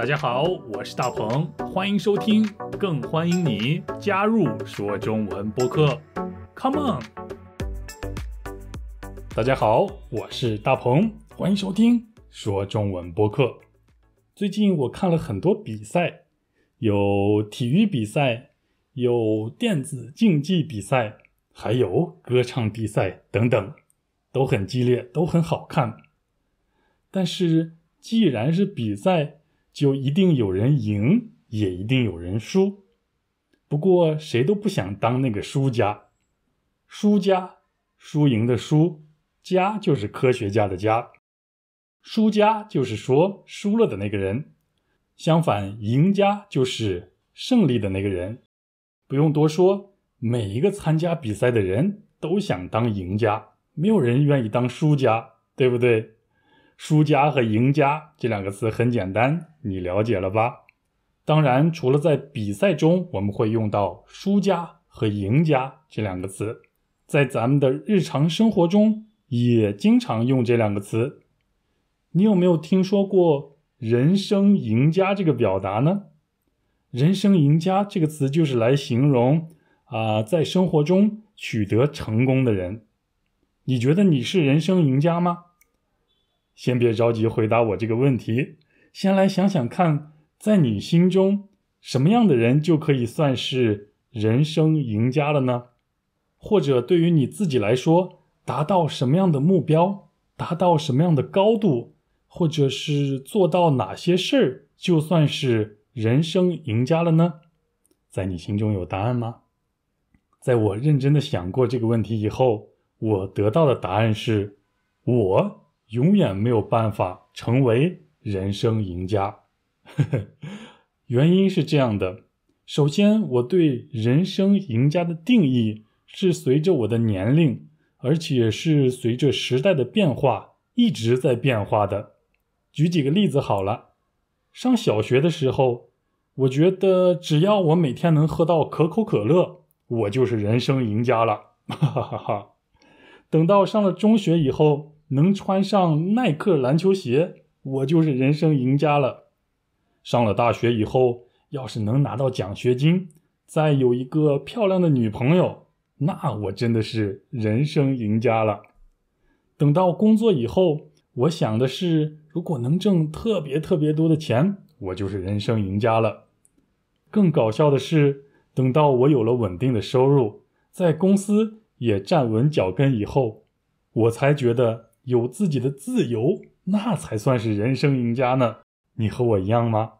大家好，我是大鹏，欢迎收听，更欢迎你加入说中文播客。Come on！大家好，我是大鹏，欢迎收听说中文播客。最近我看了很多比赛，有体育比赛，有电子竞技比赛，还有歌唱比赛等等，都很激烈，都很好看。但是，既然是比赛，就一定有人赢，也一定有人输。不过谁都不想当那个输家。输家，输赢的输，家就是科学家的家。输家就是说输了的那个人。相反，赢家就是胜利的那个人。不用多说，每一个参加比赛的人都想当赢家，没有人愿意当输家，对不对？输家和赢家这两个词很简单，你了解了吧？当然，除了在比赛中，我们会用到输家和赢家这两个词，在咱们的日常生活中也经常用这两个词。你有没有听说过“人生赢家”这个表达呢？“人生赢家”这个词就是来形容啊在生活中取得成功的人。你觉得你是人生赢家吗？先别着急回答我这个问题，先来想想看，在你心中什么样的人就可以算是人生赢家了呢？或者对于你自己来说，达到什么样的目标，达到什么样的高度，或者是做到哪些事儿，就算是人生赢家了呢？在你心中有答案吗？在我认真的想过这个问题以后，我得到的答案是，我。永远没有办法成为人生赢家，原因是这样的。首先，我对人生赢家的定义是随着我的年龄，而且是随着时代的变化一直在变化的。举几个例子好了。上小学的时候，我觉得只要我每天能喝到可口可乐，我就是人生赢家了。哈哈哈哈。等到上了中学以后。能穿上耐克篮球鞋，我就是人生赢家了。上了大学以后，要是能拿到奖学金，再有一个漂亮的女朋友，那我真的是人生赢家了。等到工作以后，我想的是，如果能挣特别特别多的钱，我就是人生赢家了。更搞笑的是，等到我有了稳定的收入，在公司也站稳脚跟以后，我才觉得。有自己的自由，那才算是人生赢家呢。你和我一样吗？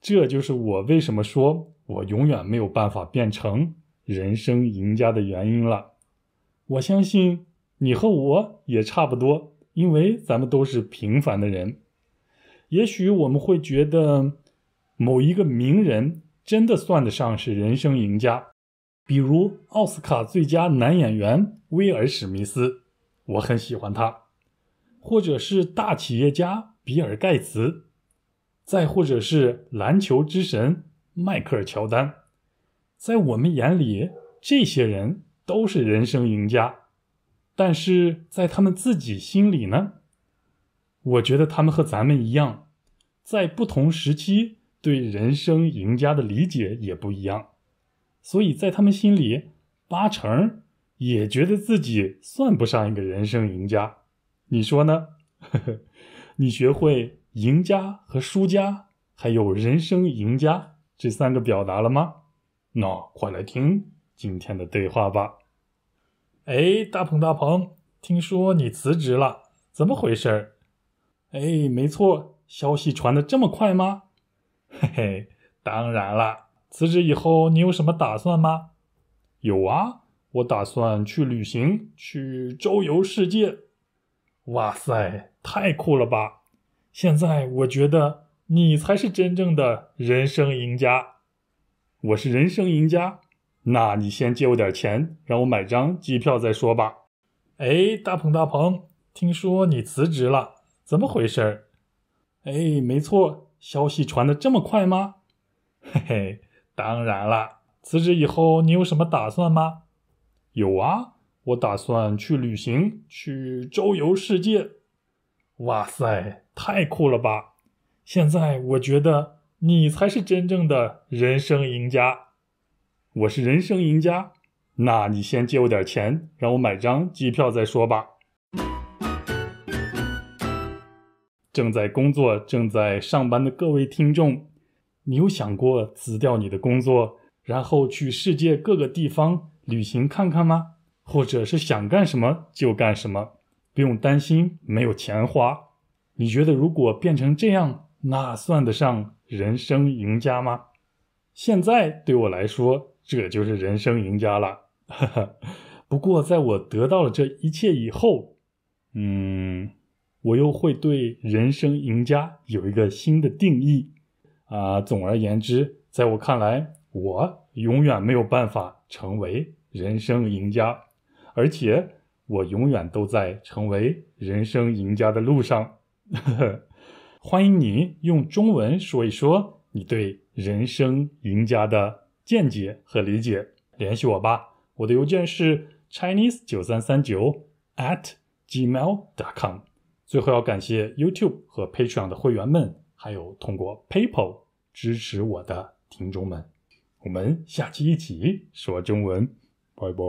这就是我为什么说我永远没有办法变成人生赢家的原因了。我相信你和我也差不多，因为咱们都是平凡的人。也许我们会觉得某一个名人真的算得上是人生赢家，比如奥斯卡最佳男演员威尔史密斯。我很喜欢他，或者是大企业家比尔盖茨，再或者是篮球之神迈克尔乔丹，在我们眼里，这些人都是人生赢家，但是在他们自己心里呢？我觉得他们和咱们一样，在不同时期对人生赢家的理解也不一样，所以在他们心里，八成。也觉得自己算不上一个人生赢家，你说呢？呵呵，你学会“赢家”和“输家”，还有“人生赢家”这三个表达了吗？那快来听今天的对话吧。哎，大鹏大鹏，听说你辞职了，怎么回事儿？哎，没错，消息传得这么快吗？嘿嘿，当然了。辞职以后，你有什么打算吗？有啊。我打算去旅行，去周游世界。哇塞，太酷了吧！现在我觉得你才是真正的人生赢家。我是人生赢家，那你先借我点钱，让我买张机票再说吧。哎，大鹏大鹏，听说你辞职了，怎么回事儿？哎，没错，消息传得这么快吗？嘿嘿，当然了。辞职以后，你有什么打算吗？有啊，我打算去旅行，去周游世界。哇塞，太酷了吧！现在我觉得你才是真正的人生赢家。我是人生赢家，那你先借我点钱，让我买张机票再说吧。正在工作、正在上班的各位听众，你有想过辞掉你的工作，然后去世界各个地方？旅行看看吗？或者是想干什么就干什么，不用担心没有钱花。你觉得如果变成这样，那算得上人生赢家吗？现在对我来说，这就是人生赢家了。不过，在我得到了这一切以后，嗯，我又会对人生赢家有一个新的定义。啊，总而言之，在我看来，我。永远没有办法成为人生赢家，而且我永远都在成为人生赢家的路上。欢迎您用中文说一说你对人生赢家的见解和理解，联系我吧。我的邮件是 chinese 九三三九 at gmail dot com。最后要感谢 YouTube 和 Patreon 的会员们，还有通过 PayPal 支持我的听众们。我们下期一起说中文，拜拜！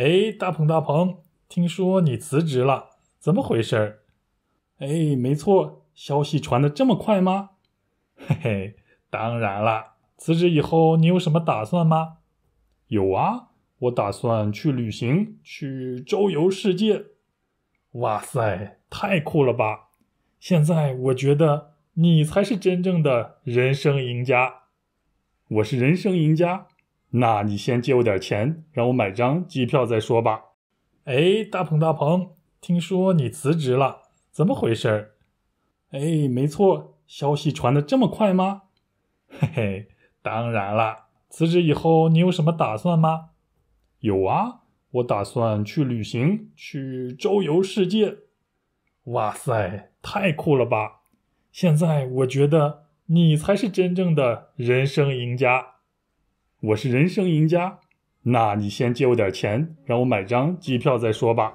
哎，大鹏大鹏，听说你辞职了，怎么回事儿？哎，没错，消息传的这么快吗？嘿嘿，当然了。辞职以后你有什么打算吗？有啊，我打算去旅行，去周游世界。哇塞，太酷了吧！现在我觉得你才是真正的人生赢家。我是人生赢家，那你先借我点钱，让我买张机票再说吧。哎，大鹏大鹏，听说你辞职了，怎么回事儿？哎，没错，消息传得这么快吗？嘿嘿，当然了。辞职以后你有什么打算吗？有啊，我打算去旅行，去周游世界。哇塞，太酷了吧！现在我觉得。你才是真正的人生赢家，我是人生赢家。那你先借我点钱，让我买张机票再说吧。